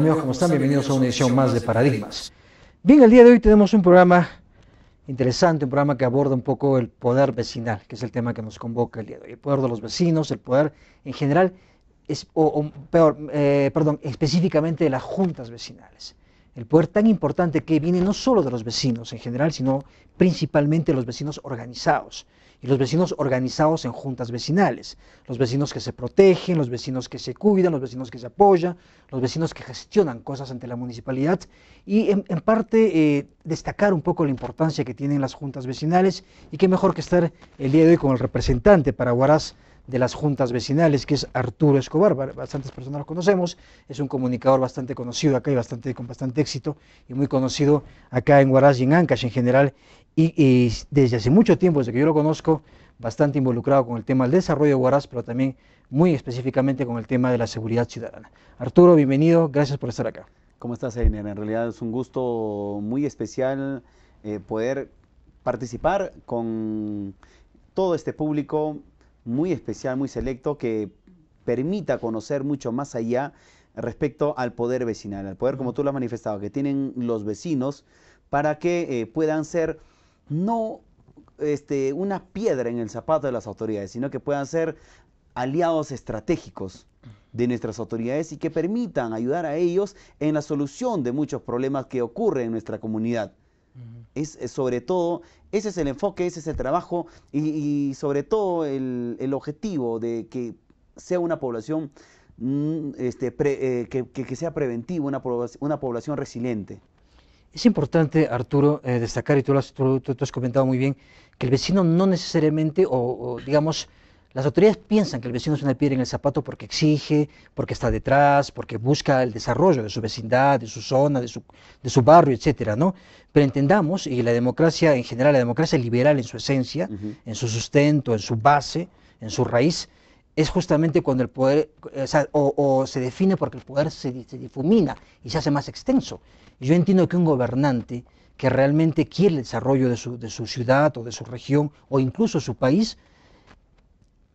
amigos? ¿Cómo están? Bienvenidos a una edición más de Paradigmas. Bien, el día de hoy tenemos un programa interesante, un programa que aborda un poco el poder vecinal, que es el tema que nos convoca el día de hoy. El poder de los vecinos, el poder en general, o, peor, eh, perdón, específicamente de las juntas vecinales. El poder tan importante que viene no solo de los vecinos en general, sino principalmente de los vecinos organizados y los vecinos organizados en juntas vecinales, los vecinos que se protegen, los vecinos que se cuidan, los vecinos que se apoyan, los vecinos que gestionan cosas ante la municipalidad y en, parte eh, destacar un poco la importancia que tienen las juntas vecinales y qué mejor que estar el día de hoy con el representante para guarás de las juntas vecinales, que es Arturo Escobar, bastantes personas lo conocemos, es un comunicador bastante conocido acá y bastante, con bastante éxito y muy conocido acá en Huaraz y en Ancash en general, y, desde hace mucho tiempo, desde que yo lo conozco, bastante involucrado con el tema del desarrollo de Huaraz, pero también muy específicamente con el tema de la seguridad ciudadana. Arturo, bienvenido, gracias por estar acá. ¿Cómo estás, Einer? En realidad es un gusto muy especial eh, poder participar con todo este público muy especial, muy selecto, que permita conocer mucho más allá respecto al poder vecinal, al poder como tú lo has manifestado, que tienen los vecinos para que eh, puedan ser no este, una piedra en el zapato de las autoridades, sino que puedan ser aliados estratégicos de nuestras autoridades y que permitan ayudar a ellos en la solución de muchos problemas que ocurren en nuestra comunidad. sobre todo, ese es el enfoque, ese es el trabajo y, sobre todo el, objetivo de que sea una población, mm, este, eh, que, sea preventiva, una, una población resiliente. Es importante, Arturo, eh, destacar, y tú, lo has, comentado muy bien, que el vecino no necesariamente, o, digamos, las autoridades piensan que el vecino es una piedra en el zapato porque exige, porque está detrás, porque busca el desarrollo de su vecindad, de su zona, de su, barrio, etcétera, ¿no? Pero entendamos, y la democracia en general, la democracia liberal en su esencia, en su sustento, en su base, en su raíz, es justamente cuando el poder, o, se define porque el poder se, difumina y se hace más extenso. Yo entiendo que un gobernante que realmente quiere el desarrollo de su, de su ciudad o de su región o incluso su país,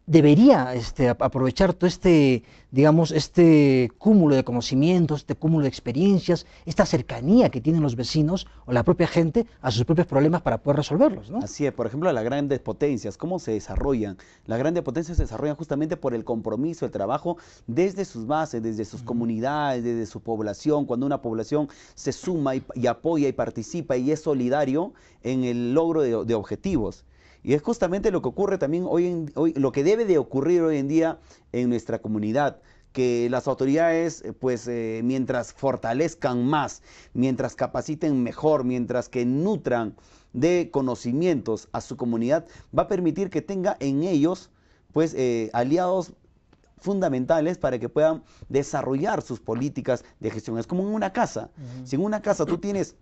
debería este, aprovechar todo este, digamos, este cúmulo de conocimientos, este cúmulo de experiencias, esta cercanía que tienen los vecinos o la propia gente a sus propios problemas para poder resolverlos, Así es, por ejemplo, las grandes potencias, ¿cómo se desarrollan? Las grandes potencias se desarrollan justamente por el compromiso, el trabajo desde sus bases, desde sus comunidades, desde su población, cuando una población se suma y, apoya y participa y es solidario en el logro de objetivos. Y es justamente lo que ocurre también hoy, en, hoy, lo que debe de ocurrir hoy en día en nuestra comunidad que las autoridades, eh, pues eh, mientras fortalezcan más, mientras capaciten mejor, mientras que nutran de conocimientos a su comunidad, va a permitir que tenga en ellos, pues, eh, aliados fundamentales para que puedan desarrollar sus políticas de gestión. Es como en una casa. Si en una casa tú tienes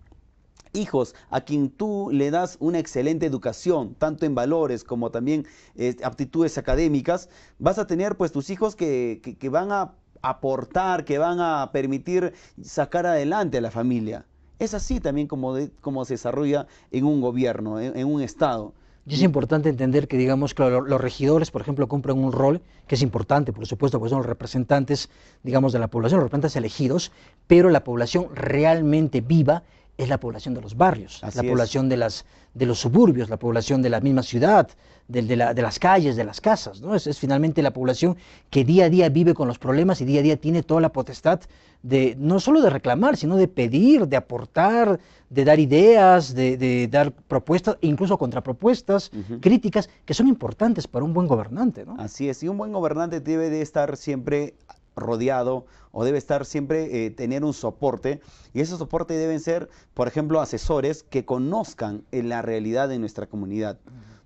hijos a quien tú le das una excelente educación, tanto en valores como también eh, aptitudes académicas, vas a tener pues tus hijos que, van a aportar, que van a permitir sacar adelante a la familia. Es así también como, como se desarrolla en un gobierno, en, un Estado. Y es importante entender que, digamos, que los regidores, por ejemplo, cumplen un rol que es importante, por supuesto, porque son los representantes, digamos, de la población, los representantes elegidos, pero la población realmente viva es la población de los barrios, la población de, las, de los suburbios, la población de la misma ciudad, de, de, las calles, de las casas. ¿no? Es, finalmente la población que día a día vive con los problemas y día a día tiene toda la potestad de no solo de reclamar, sino de pedir, de aportar, de dar ideas, de, dar propuestas, e incluso contrapropuestas, críticas, que son importantes para un buen gobernante. Así es, y un buen gobernante debe de estar siempre rodeado o debe estar siempre eh, tener un soporte y ese soporte deben ser, por ejemplo, asesores que conozcan eh, la realidad de nuestra comunidad.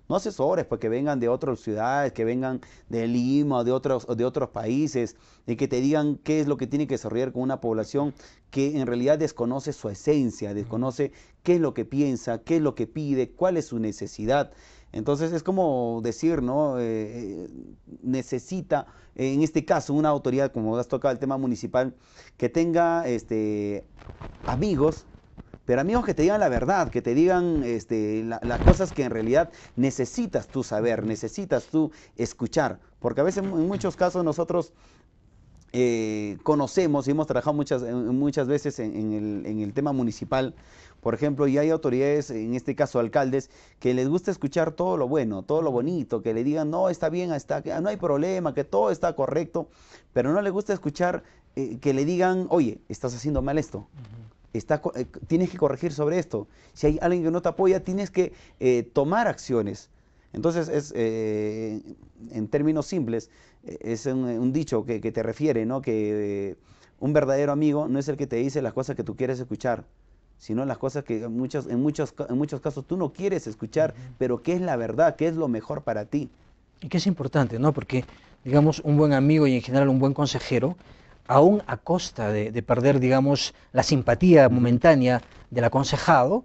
No asesores, porque pues, vengan de otras ciudades, que vengan de Lima de otros, de otros países, y que te digan qué es lo que tiene que desarrollar con una población que en realidad desconoce su esencia, desconoce qué es lo que piensa, qué es lo que pide, cuál es su necesidad. Entonces es como decir, ¿no? Eh, eh, necesita, en este caso, una autoridad, como has tocado el tema municipal, que tenga este, amigos, pero amigos que te digan la verdad, que te digan este, las cosas que en realidad necesitas tú saber, necesitas tú escuchar. Porque a veces, en muchos casos, nosotros... Eh, conocemos y hemos trabajado muchas, muchas veces el, en el tema municipal, por ejemplo, y hay autoridades, en este caso alcaldes, que les gusta escuchar todo lo bueno, todo lo bonito, que le digan, no, está bien, ah, no hay problema, que todo está correcto, pero no les gusta escuchar eh, que le digan, oye, estás haciendo mal esto. Está, eh, tienes que corregir sobre esto. Si hay alguien que no te apoya, tienes que eh, tomar acciones. Entonces, es, en términos simples, e, es un, dicho que, te refiere, ¿no? Que un verdadero amigo no es el que te dice las cosas que tú quieres escuchar, sino las cosas que en muchos, en muchos, casos tú no quieres escuchar, pero qué es la verdad, qué es lo mejor para ti. Y que es importante, ¿no? Porque, digamos, un buen amigo y en general un buen consejero, aún a costa de, perder, digamos, la simpatía momentánea del aconsejado,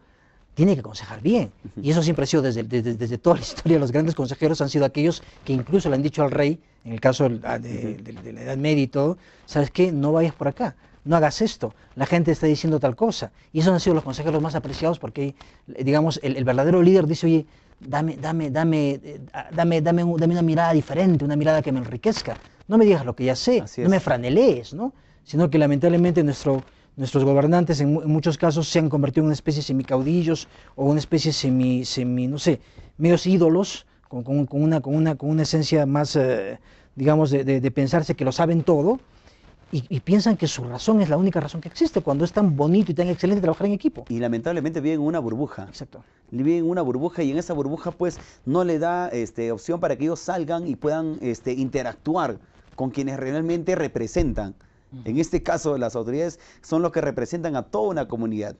tiene que aconsejar bien. Y eso siempre ha sido desde, desde, toda la historia. Los grandes consejeros han sido aquellos que incluso le han dicho al rey, en el caso de, de la Edad Media y todo, ¿sabes qué? No vayas por acá no hagas esto, la gente está diciendo tal cosa. Y esos han sido los consejeros más apreciados porque, digamos, el, verdadero líder dice, oye, dame, dame, dame, eh, dame, dame, una mirada diferente, una mirada que me enriquezca. No me digas lo que ya sé, no me franelees, ¿no? Sino que lamentablemente nuestros gobernantes en, muchos casos se han convertido en una especie de semicaudillos o una especie de semi, semi no sé, medios ídolos con, una, con, una, con una esencia más, eh, digamos, de, de pensarse que lo saben todo y, piensan que su razón es la única razón que existe cuando es tan bonito y tan excelente trabajar en equipo. Y lamentablemente viven en una burbuja. Exacto. Viven en una burbuja y en esa burbuja pues no le da este, opción para que ellos salgan y puedan este, interactuar con quienes realmente representan. En este caso, las autoridades son los que representan a toda una comunidad.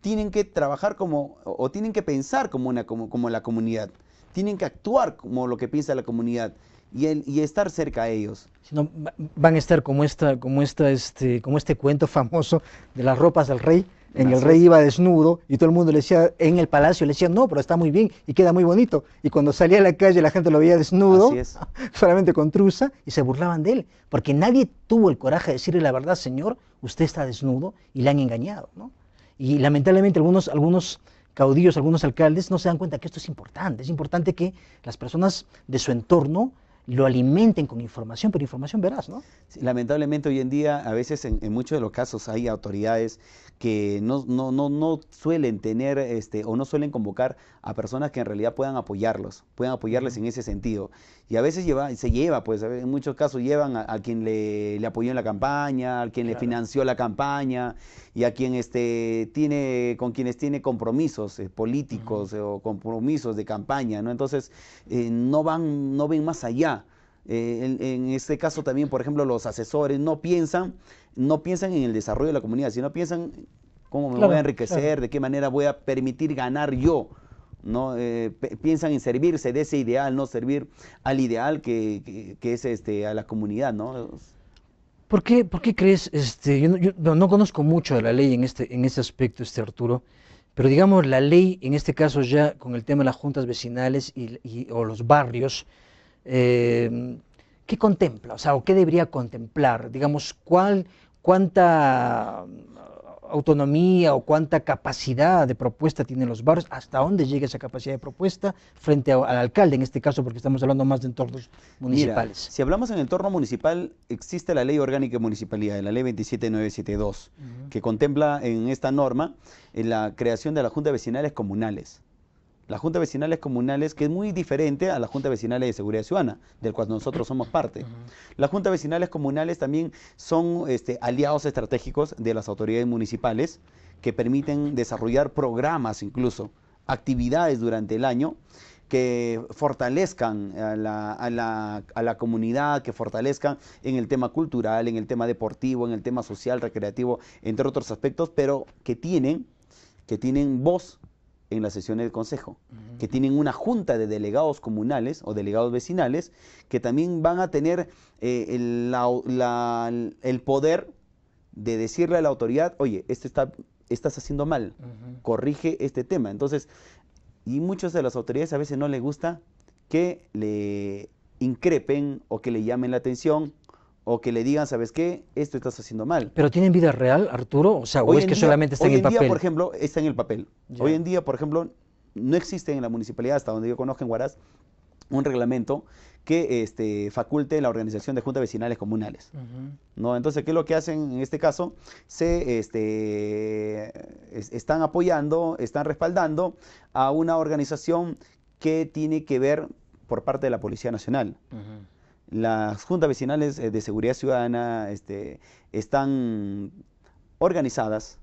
Tienen que trabajar como, o tienen que pensar como, una, como la comunidad. Tienen que actuar como lo que piensa la comunidad y, y estar cerca de ellos. Sino van a estar como, esta, como, esta, este, como este cuento famoso de las ropas del rey. En el rey iba desnudo y todo el mundo le decía, en el palacio le decía, no, pero está muy bien y queda muy bonito. Y cuando salía a la calle la gente lo veía desnudo, solamente con truza, y se burlaban de él, porque nadie tuvo el coraje de decirle la verdad, señor, usted está desnudo y le han engañado. ¿no? Y lamentablemente algunos, algunos caudillos, algunos alcaldes no se dan cuenta que esto es importante. Es importante que las personas de su entorno lo alimenten con información, pero información veraz, ¿no? lamentablemente hoy en día, a veces en, muchos de los casos hay autoridades que no, no, no, no suelen tener este, o no suelen convocar a personas que en realidad puedan apoyarlos, puedan apoyarles en ese sentido. Y a veces lleva, se lleva, pues en muchos casos llevan a, quien le, apoyó en la campaña, a quien le financió la campaña y a quien este, tiene, con quienes tiene compromisos eh, políticos o compromisos de campaña, ¿no? Entonces, eh, no van, no ven más allá. Eh, en, este caso también, por ejemplo, los asesores no piensan, no piensan en el desarrollo de la comunidad, sino piensan cómo me voy a enriquecer, de qué manera voy a permitir ganar yo ¿no? Eh, piensan en servirse de ese ideal, no servir al ideal que, es este, a la comunidad, ¿no? ¿Por qué, crees, este, yo, no, conozco mucho de la ley en este, en este aspecto, este Arturo, pero digamos la ley en este caso ya con el tema de las juntas vecinales o los barrios, eh, ¿qué contempla? O sea, ¿qué debería contemplar? Digamos, ¿cuál, cuánta autonomía o cuánta capacidad de propuesta tienen los barrios, hasta dónde llega esa capacidad de propuesta frente al alcalde, en este caso porque estamos hablando más de entornos municipales. si hablamos en entorno municipal, existe la ley orgánica de municipalidad, la ley 27972, que contempla en esta norma la creación de las juntas vecinales comunales las juntas vecinales comunales, que es muy diferente a la Junta vecinales de seguridad ciudadana, del cual nosotros somos parte. Las juntas vecinales comunales también son este, aliados estratégicos de las autoridades municipales que permiten desarrollar programas incluso, actividades durante el año que fortalezcan a la, comunidad, que fortalezcan en el tema cultural, en el tema deportivo, en el tema social, recreativo, entre otros aspectos, pero que tienen, que tienen voz en las sesiones del consejo, que tienen una junta de delegados comunales o delegados vecinales que también van a tener eh, el, poder de decirle a la autoridad, oye, este está, estás haciendo mal, corrige este tema. Entonces, y muchas de las autoridades a veces no les gusta que le increpen o que le llamen la atención o que le digan, ¿sabes qué? Esto estás haciendo mal. ¿Pero tienen vida real, Arturo? O sea, ¿o es que solamente está en el papel? Hoy en día, por ejemplo, está en el papel. Hoy en día, por ejemplo, no existe en la municipalidad, hasta donde yo conozco en Huaraz, un reglamento que este, faculte la organización de juntas vecinales comunales. ¿no? Entonces, ¿qué es lo que hacen en este caso? Se este, están apoyando, están respaldando a una organización que tiene que ver por parte de la Policía Nacional las juntas vecinales eh, de seguridad ciudadana este, están organizadas,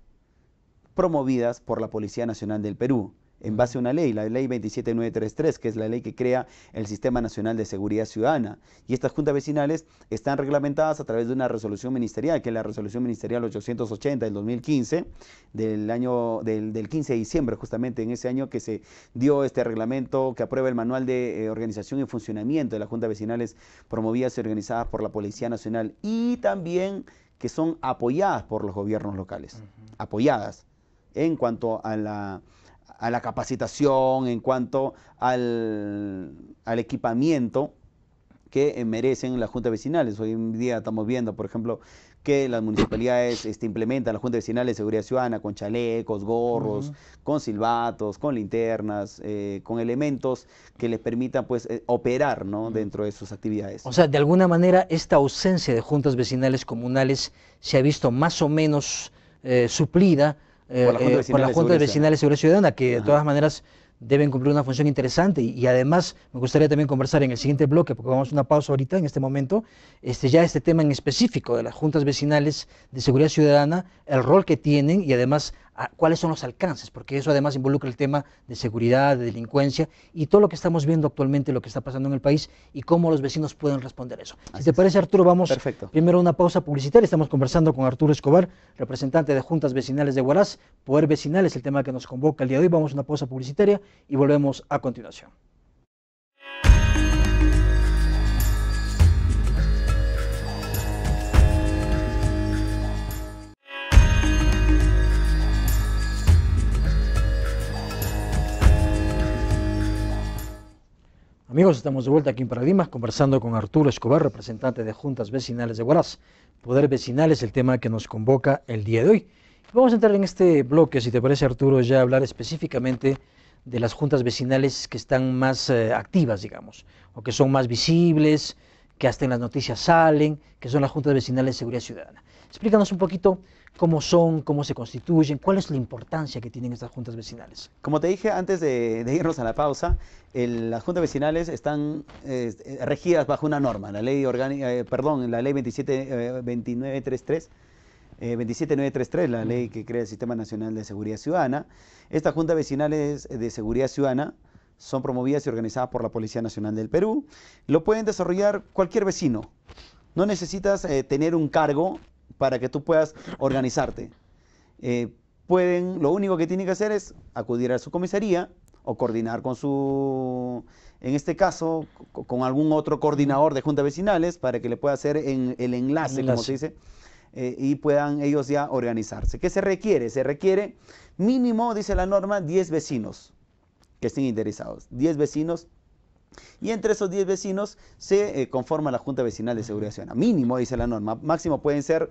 promovidas por la Policía Nacional del Perú en base a una ley, la ley 27933, que es la ley que crea el Sistema Nacional de Seguridad Ciudadana. Y estas juntas vecinales están reglamentadas a través de una resolución ministerial, que es la resolución ministerial 880 del 2015, del año del, 15 de diciembre, justamente en ese año que se dio este reglamento que aprueba el manual de eh, organización y funcionamiento de las juntas vecinales promovidas y organizadas por la Policía Nacional y también que son apoyadas por los gobiernos locales, apoyadas en cuanto a la a la capacitación, en cuanto al, equipamiento que merecen las juntas vecinales. Hoy en día estamos viendo, por ejemplo, que las municipalidades este, implementan las juntas vecinales de seguridad ciudadana con chalecos, gorros, con silbatos, con linternas, eh, con elementos que les permitan pues, eh, operar dentro de sus actividades. O sea, de alguna manera esta ausencia de juntas vecinales comunales se ha visto más o menos eh, suplida con eh, por la Junta, eh, de Seguridad Ciudadana, que de todas maneras deben cumplir una función interesante y, y, además me gustaría también conversar en el siguiente bloque, porque vamos a una pausa ahorita en este momento, este, ya este tema en específico de las juntas vecinales de seguridad ciudadana, el rol que tienen y además cuáles son los alcances, porque eso además involucra el tema de seguridad, de delincuencia y todo lo que estamos viendo actualmente, lo que está pasando en el país y cómo los vecinos pueden responder eso. si te parece, Arturo, vamos Perfecto. primero una pausa publicitaria. Estamos conversando con Arturo Escobar, representante de Juntas Vecinales de Huaraz. Poder vecinal es el tema que nos convoca el día de hoy. Vamos a una pausa publicitaria y volvemos a continuación. Amigos, estamos de vuelta aquí en Paradigmas conversando con Arturo Escobar, representante de Juntas Vecinales de Huaraz. Poder vecinal es el tema que nos convoca el día de hoy. Vamos a entrar en este bloque, si te parece Arturo, ya hablar específicamente de las juntas vecinales que están más eh, activas, digamos, o que son más visibles, que hasta en las noticias salen, que son las juntas vecinales de seguridad ciudadana. Explícanos un poquito cómo son, cómo se constituyen, cuál es la importancia que tienen estas juntas vecinales. Como te dije antes de, irnos a la pausa, las juntas vecinales están eh, regidas bajo una norma, la ley orgánica, eh, perdón, la ley 27933, eh, la ley que crea el Sistema Nacional de Seguridad Ciudadana. Estas juntas vecinales de seguridad ciudadana son promovidas y organizadas por la Policía Nacional del Perú. Lo pueden desarrollar cualquier vecino. No necesitas eh, tener un cargo para que tú puedas organizarte. Eh, pueden, lo único que tienen que hacer es acudir a su comisaría o coordinar con su, en este caso, con algún otro coordinador de juntas vecinales para que le pueda hacer el enlace, como se dice, eh, y puedan ellos ya organizarse. ¿Qué se requiere? Se requiere mínimo, dice la norma, 10 vecinos que estén interesados. 10 vecinos y entre esos 10 vecinos se eh, conforma la Junta Vecinal de Seguridad Ciudadana. Mínimo, dice la norma. Máximo pueden ser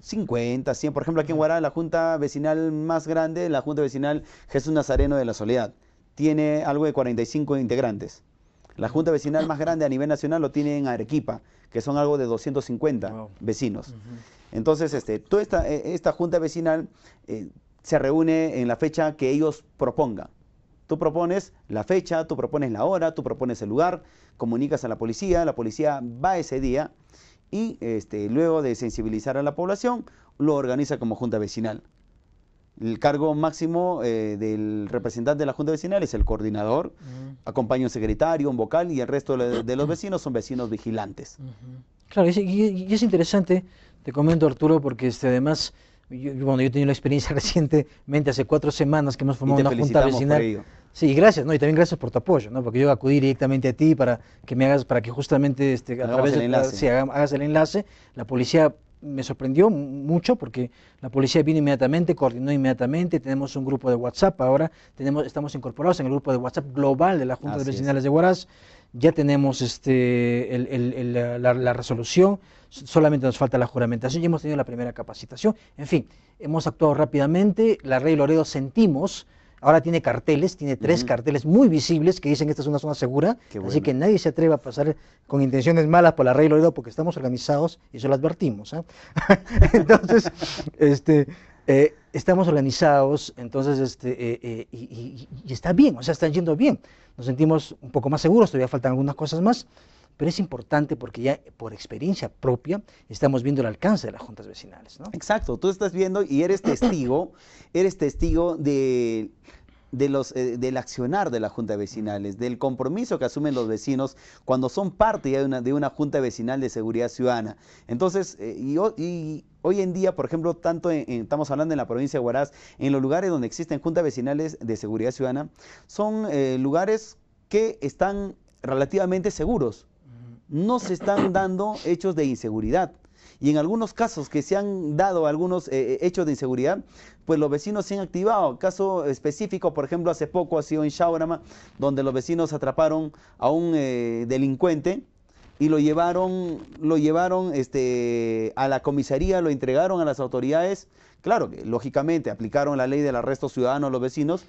50, 100. Por ejemplo, aquí en Guará, la Junta Vecinal más grande, la Junta Vecinal Jesús Nazareno de la Soledad, tiene algo de 45 integrantes. La Junta Vecinal más grande a nivel nacional lo tiene en Arequipa, que son algo de 250 vecinos. Entonces, este, toda esta, e, Junta Vecinal eh, se reúne en la fecha que ellos propongan. Tú propones la fecha, tú propones la hora, tú propones el lugar, comunicas a la policía, la policía va ese día y este, luego de sensibilizar a la población, lo organiza como junta vecinal. El cargo máximo eh, del representante de la Junta Vecinal es el coordinador, mm. acompaña un secretario, un vocal y el resto de, los vecinos son vecinos vigilantes. Claro, y, y, es interesante, te comento Arturo, porque este, además yo, bueno, yo he tenido la experiencia recientemente, hace cuatro semanas que hemos formado una junta vecinal. Sí, gracias, ¿no? Y también gracias por tu apoyo, ¿no? Porque yo acudí directamente a ti para que me hagas, para que justamente este, a través de, hagas el enlace. La policía me sorprendió mucho porque la policía vino inmediatamente, coordinó inmediatamente, tenemos un grupo de WhatsApp ahora, tenemos, estamos incorporados en el grupo de WhatsApp global de la Junta de Vecinales de Huaraz, ya tenemos este, la, la, resolución, solamente nos falta la juramentación, ya hemos tenido la primera capacitación, en fin, hemos actuado rápidamente, la Rey Loredo sentimos Ahora tiene carteles, tiene tres carteles muy visibles que dicen que esta es una zona segura, así que nadie se atreva a pasar con intenciones malas por la Rey Loredo porque estamos organizados y eso lo advertimos. ¿eh? entonces, este, eh, estamos organizados, entonces, este, eh, y, y, está bien, o sea, están yendo bien. Nos sentimos un poco más seguros, todavía faltan algunas cosas más, pero es importante porque ya por experiencia propia estamos viendo el alcance de las juntas vecinales. Exacto, tú estás viendo y eres testigo, eres testigo de de los, eh, del accionar de las juntas vecinales, del compromiso que asumen los vecinos cuando son parte de una, de una junta vecinal de seguridad ciudadana. Entonces, eh, y, hoy en día, por ejemplo, tanto estamos hablando en la provincia de Huaraz, en los lugares donde existen juntas vecinales de seguridad ciudadana, son eh, lugares que están relativamente seguros no se están dando hechos de inseguridad. Y en algunos casos que se han dado algunos eh, eh, hechos de inseguridad, pues los vecinos se han activado. Caso específico, por ejemplo, hace poco ha sido en Shawarma, donde los vecinos atraparon a un eh, delincuente y lo llevaron, lo llevaron este, a la comisaría, lo entregaron a las autoridades. Claro, que, lógicamente aplicaron la ley del arresto ciudadano a los vecinos,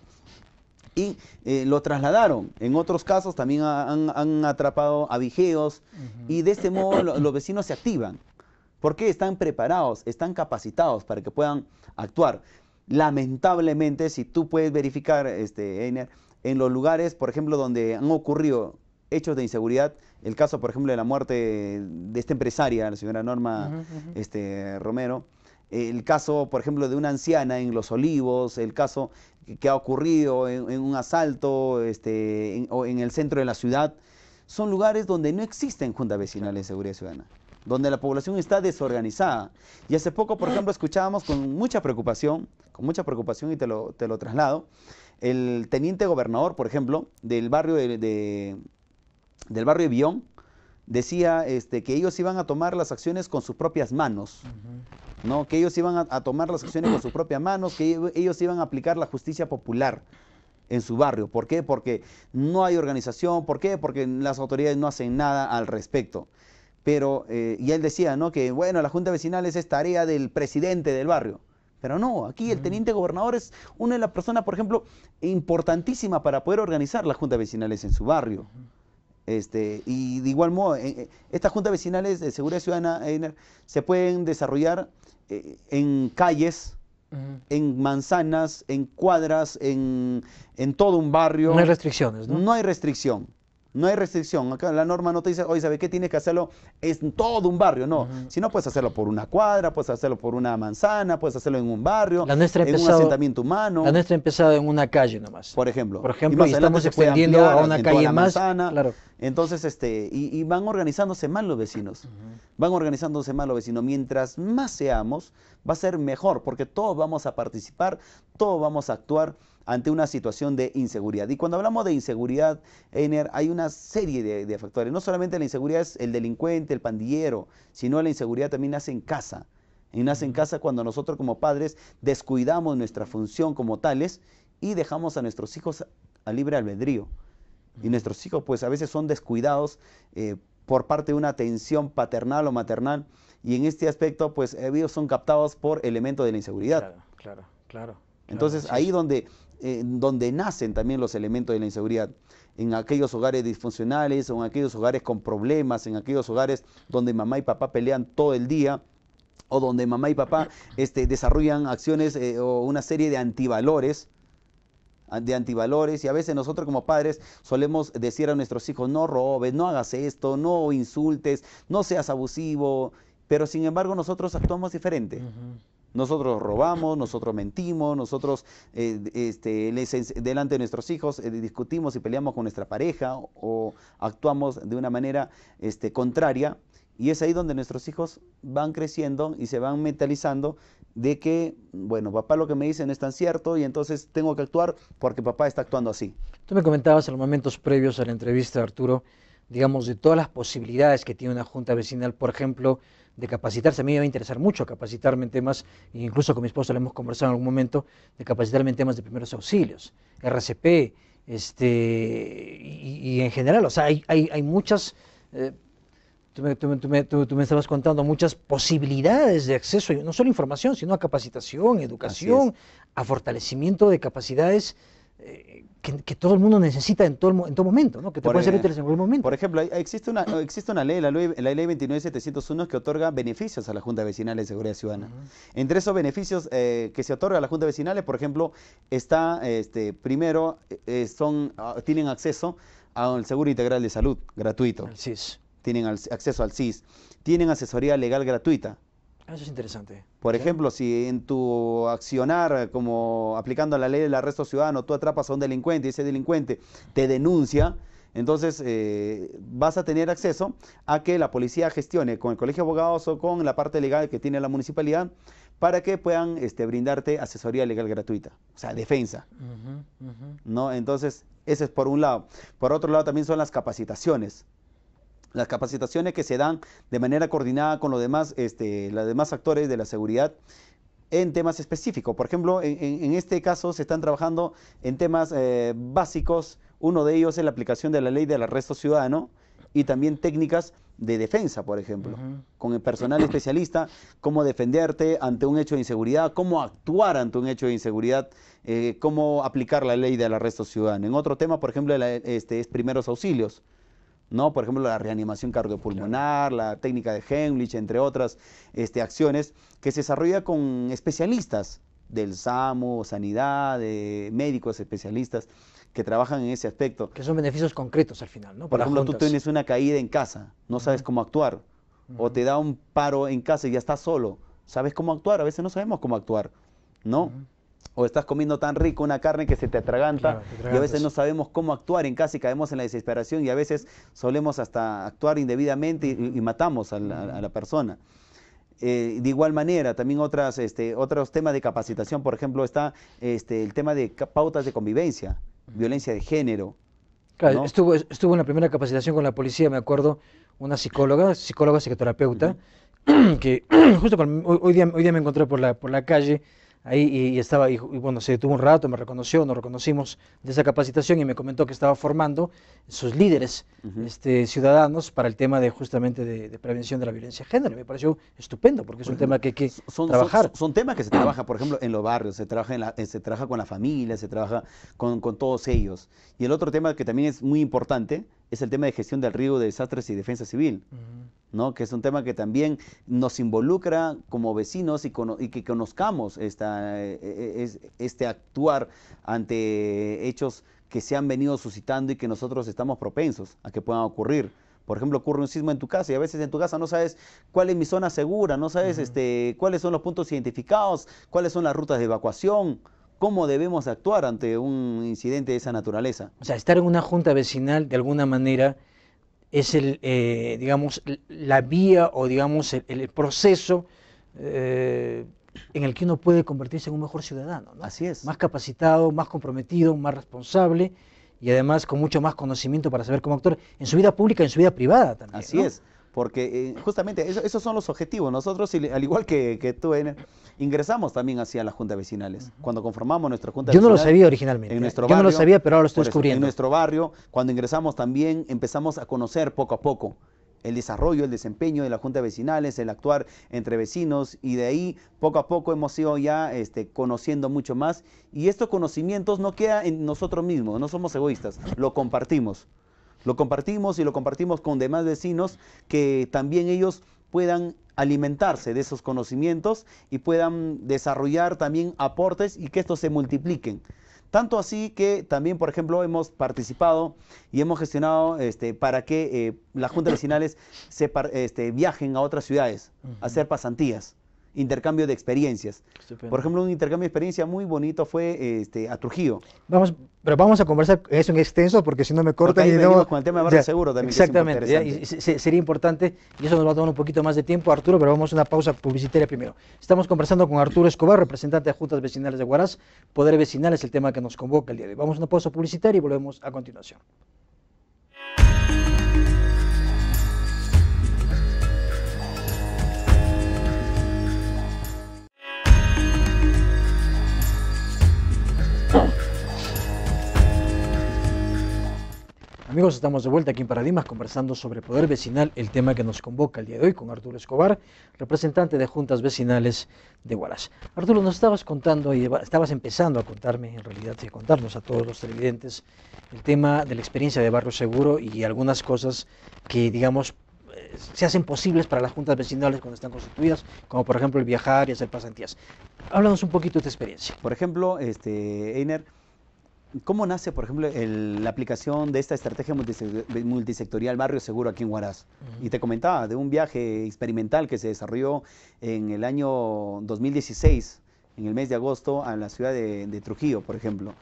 y eh, lo trasladaron. En otros casos también han, atrapado a y de este modo los vecinos se activan porque están preparados, están capacitados para que puedan actuar. Lamentablemente, si tú puedes verificar, este, Einer, en los lugares, por ejemplo, donde han ocurrido hechos de inseguridad, el caso, por ejemplo, de la muerte de esta empresaria, la señora Norma este, Romero, el caso, por ejemplo, de una anciana en Los Olivos, el caso que ha ocurrido en, un asalto este, en, el centro de la ciudad, son lugares donde no existen juntas vecinales de seguridad ciudadana, donde la población está desorganizada. Y hace poco, por ejemplo, escuchábamos con mucha preocupación, con mucha preocupación y te lo, te lo traslado, el teniente gobernador, por ejemplo, del barrio de, del barrio de Bion, decía este, que ellos iban a tomar las acciones con sus propias manos que ellos iban a, tomar las acciones con sus propias manos, que ellos iban a aplicar la justicia popular en su barrio. ¿Por qué? Porque no hay organización, ¿por qué? Porque las autoridades no hacen nada al respecto. Pero, eh, y él decía, ¿no? Que bueno, la junta vecinal es tarea del presidente del barrio. Pero no, aquí el teniente gobernador es una de las personas, por ejemplo, importantísima para poder organizar la junta vecinales en su barrio. Este, y de igual modo, eh, eh, estas juntas vecinales de seguridad ciudadana se pueden desarrollar eh, en calles, en manzanas, en cuadras, en, en, todo un barrio. No hay restricciones, ¿no? No hay restricción. No hay restricción. Acá la norma no te dice, oye, ¿sabe qué? Tienes que hacerlo en todo un barrio. No, si no puedes hacerlo por una cuadra, puedes hacerlo por una manzana, puedes hacerlo en un barrio, la nuestra en un asentamiento humano. La nuestra ha empezado en una calle nomás. Por ejemplo. Por ejemplo, y, estamos extendiendo a una calle más. Manzana, claro. Entonces, este, y, van organizándose mal los vecinos. Van organizándose más los vecinos. Mientras más seamos, va a ser mejor, porque todos vamos a participar, todos vamos a actuar ante una situación de inseguridad. Y cuando hablamos de inseguridad, Einer, hay una serie de, factores. No solamente la inseguridad es el delincuente, el pandillero, sino la inseguridad también nace en casa. Y nace en casa cuando nosotros como padres descuidamos nuestra función como tales y dejamos a nuestros hijos a libre albedrío. Y nuestros hijos pues a veces son descuidados eh, por parte de una atención paternal o maternal y en este aspecto pues ellos son captados por elementos de la inseguridad. Claro, claro, claro. Entonces ahí donde donde nacen también los elementos de la inseguridad, en aquellos hogares disfuncionales o en aquellos hogares con problemas, en aquellos hogares donde mamá y papá pelean todo el día o donde mamá y papá este, desarrollan acciones eh, o una serie de antivalores, ah, de antivalores y a veces nosotros como padres solemos decir a nuestros hijos, no robes, no hagas esto, no insultes, no seas abusivo, pero sin embargo nosotros actuamos diferente. Nosotros robamos, nosotros mentimos, nosotros eh, este, delante de nuestros hijos eh, discutimos y peleamos con nuestra pareja o, actuamos de una manera este, contraria. Y es ahí donde nuestros hijos van creciendo y se van mentalizando de que, bueno, papá lo que me dice no es tan cierto y entonces tengo que actuar porque papá está actuando así. Tú me comentabas en los momentos previos a la entrevista, Arturo, digamos, de todas las posibilidades que tiene una junta vecinal, por ejemplo, de capacitarse. A mí me va a interesar mucho capacitarme en temas, incluso con mi esposa lo hemos conversado en algún momento, de capacitarme en temas de primeros auxilios, RCP, este, y, en general, o sea, hay, hay, muchas... Eh, tú me, me, estabas contando muchas posibilidades de acceso, no solo información, sino a capacitación, educación, a fortalecimiento de capacidades que, todo el mundo necesita en todo, momento, ¿no? que te puede ser e-, en cualquier momento. Por ejemplo, existe una, ley, la ley, la ley 29701, que otorga beneficios a la Junta Vecinales de Seguridad Ciudadana. Entre esos beneficios eh, que se otorga a la Junta Vecinal, por ejemplo, está, este, primero, eh, son, ah, tienen acceso al Seguro Integral de Salud, gratuito. Tienen acceso al CIS. Tienen asesoría legal gratuita Ah, eso es interesante. Por ejemplo, si en tu accionar, como aplicando la ley del arresto ciudadano, tú atrapas a un delincuente y ese delincuente te denuncia, entonces eh, vas a tener acceso a que la policía gestione con el colegio de abogados o con la parte legal que tiene la municipalidad para que puedan este, brindarte asesoría legal gratuita, o sea, defensa. ¿no? Entonces, ese es por un lado. Por otro lado, también son las capacitaciones las capacitaciones que se dan de manera coordinada con los demás, este, los demás actores de la seguridad en temas específicos. Por ejemplo, en, este caso se están trabajando en temas eh, básicos. Uno de ellos es la aplicación de la ley del arresto ciudadano y también técnicas de defensa, por ejemplo, con el personal especialista, cómo defenderte ante un hecho de inseguridad, cómo actuar ante un hecho de inseguridad, eh, cómo aplicar la ley del arresto ciudadano. En otro tema, por ejemplo, este, es primeros auxilios, ¿no? Por ejemplo, la reanimación cardiopulmonar, la técnica de Heimlich, entre otras este, acciones, que se desarrolla con especialistas del SAMU, sanidad, de médicos especialistas que trabajan en ese aspecto. Que son beneficios concretos al final, ¿no? Por ejemplo, tú tienes una caída en casa, no sabes cómo actuar, o te da un paro en casa y ya estás solo, sabes cómo actuar, a veces no sabemos cómo actuar, ¿no? o estás comiendo tan rico una carne que se te atraganta y a veces no sabemos cómo actuar, en casa y caemos en la desesperación y a veces solemos hasta actuar indebidamente y, matamos a la, persona. Eh, de igual manera, también otras, este, otros temas de capacitación, por ejemplo, está este, el tema de pautas de convivencia, violencia de género. Estuve estuvo, estuvo en la primera capacitación con la policía, me acuerdo, una psicóloga, psicóloga psicoterapeuta, que justo hoy, día, hoy día me encontré por la, por la calle ahí y, estaba, y, bueno, se detuvo un rato, me reconoció, nos reconocimos de esa capacitación y me comentó que estaba formando sus líderes este, ciudadanos para el tema de justamente de, prevención de la violencia de género. Me pareció estupendo porque es un tema que que son, trabajar. Son, temas que se trabaja, por ejemplo, en los barrios, se trabaja, en eh, se trabaja con la familia, se trabaja con, todos ellos. Y el otro tema que también es muy importante es el tema de gestión del riesgo de desastres y defensa civil que es un tema que también nos involucra como vecinos y, que conozcamos eh, eh, este actuar ante hechos que se han venido suscitando y que nosotros estamos propensos a que puedan ocurrir. Por ejemplo, ocurre un sismo en tu casa y a veces en tu casa no sabes cuál es mi zona segura, no sabes este, cuáles son los puntos identificados, cuáles son las rutas de evacuación, cómo debemos actuar ante un incidente de esa naturaleza. O sea, estar en una junta vecinal de alguna manera es el, eh, digamos, la vía o digamos el, proceso eh, en el que uno puede convertirse en un mejor ciudadano. Así es. Más capacitado, más comprometido, más responsable y además con mucho más conocimiento para saber cómo actuar en su vida pública y en su vida privada también. Así es porque eh, justamente esos son los objetivos. Nosotros, al igual que, tú, ingresamos también hacia las juntas vecinales. Cuando conformamos nuestra junta Yo no lo sabía originalmente. En nuestro Yo no lo sabía, pero ahora lo estoy descubriendo. en nuestro barrio, cuando ingresamos también empezamos a conocer poco a poco el desarrollo, el desempeño de Junta de vecinales, el actuar entre vecinos y de ahí poco a poco hemos ido ya este, conociendo mucho más y estos conocimientos no quedan en nosotros mismos, no somos egoístas, lo compartimos. Lo compartimos y lo compartimos con demás vecinos que también ellos puedan alimentarse de esos conocimientos y puedan desarrollar también aportes y que estos se multipliquen. Tanto así que también, por ejemplo, hemos participado y hemos gestionado este, para que eh, las juntas vecinales se, este, viajen a otras ciudades a hacer pasantías intercambio de experiencias. Por ejemplo, un intercambio de experiencia muy bonito fue este, a Trujillo. Vamos, pero vamos a conversar eso en extenso porque si no me cortan y con el tema de Barrio Seguro Exactamente, sería importante y eso nos va a tomar un poquito más de tiempo, Arturo, pero vamos a una pausa publicitaria primero. Estamos conversando con Arturo Escobar, representante de Juntas Vecinales de Guaraz. Poder vecinal es el tema que nos convoca el día de hoy. Vamos a una pausa publicitaria y volvemos a continuación. Amigos, estamos de vuelta aquí en Paradigmas conversando sobre poder vecinal, el tema que nos convoca el día de hoy con Arturo Escobar, representante de juntas vecinales de Huaraz. Arturo, nos estabas contando y estabas empezando a contarme, en realidad, y a contarnos a todos los televidentes el tema de la experiencia de Barrio Seguro y algunas cosas que, digamos, eh, se hacen posibles para las juntas vecinales cuando están constituidas, como por ejemplo el viajar y hacer pasantías. Háblanos un poquito de esta experiencia. Por ejemplo, este, Einer ¿Cómo nace, por ejemplo, la aplicación de esta estrategia multisectorial Barrio Seguro aquí en Huaraz? Y te comentaba de un viaje experimental que se desarrolló en el año 2016, en el mes de agosto, a la ciudad de, Trujillo, por ejemplo.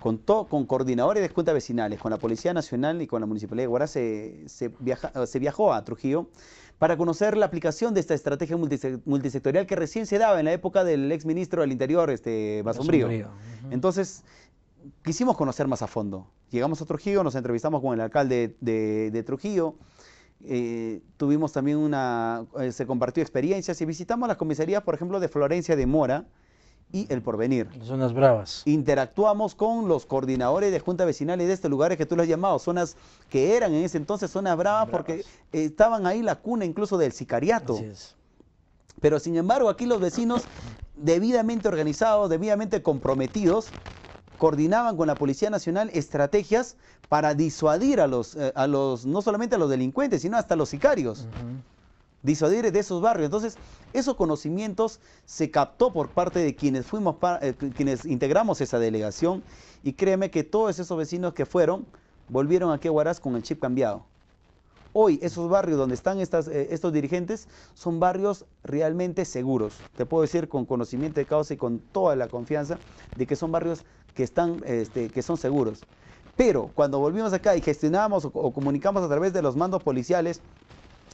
Contó con coordinadores de cuentas vecinales, con la Policía Nacional y con la Municipalidad de Huaraz, se, viaja, viajó a Trujillo para conocer la aplicación de esta estrategia multisectorial que recién se daba en la época del exministro del Interior, este Basombrío. Entonces, quisimos conocer más a fondo. Llegamos a Trujillo, nos entrevistamos con el alcalde de, Trujillo, eh, tuvimos también una, eh, se compartió experiencias y visitamos las comisarías, por ejemplo, de Florencia de Mora y El Porvenir. zonas bravas. Interactuamos con los coordinadores de juntas vecinales de estos lugares que tú los has llamado, zonas que eran en ese entonces zonas bravas, porque estaban ahí la cuna incluso del sicariato. Pero sin embargo, aquí los vecinos, debidamente organizados, debidamente comprometidos, coordinaban con la Policía Nacional estrategias para disuadir a los, eh, a los no solamente a los delincuentes, sino hasta a los sicarios. Disuadir de esos barrios. Entonces, esos conocimientos se captó por parte de quienes fuimos eh, quienes integramos esa delegación y créeme que todos esos vecinos que fueron volvieron a Huaraz con el chip cambiado. Hoy esos barrios donde están estas, eh, estos dirigentes son barrios realmente seguros. Te puedo decir con conocimiento de causa y con toda la confianza de que son barrios que, están, este, que son seguros. Pero cuando volvimos acá y gestionamos o, comunicamos a través de los mandos policiales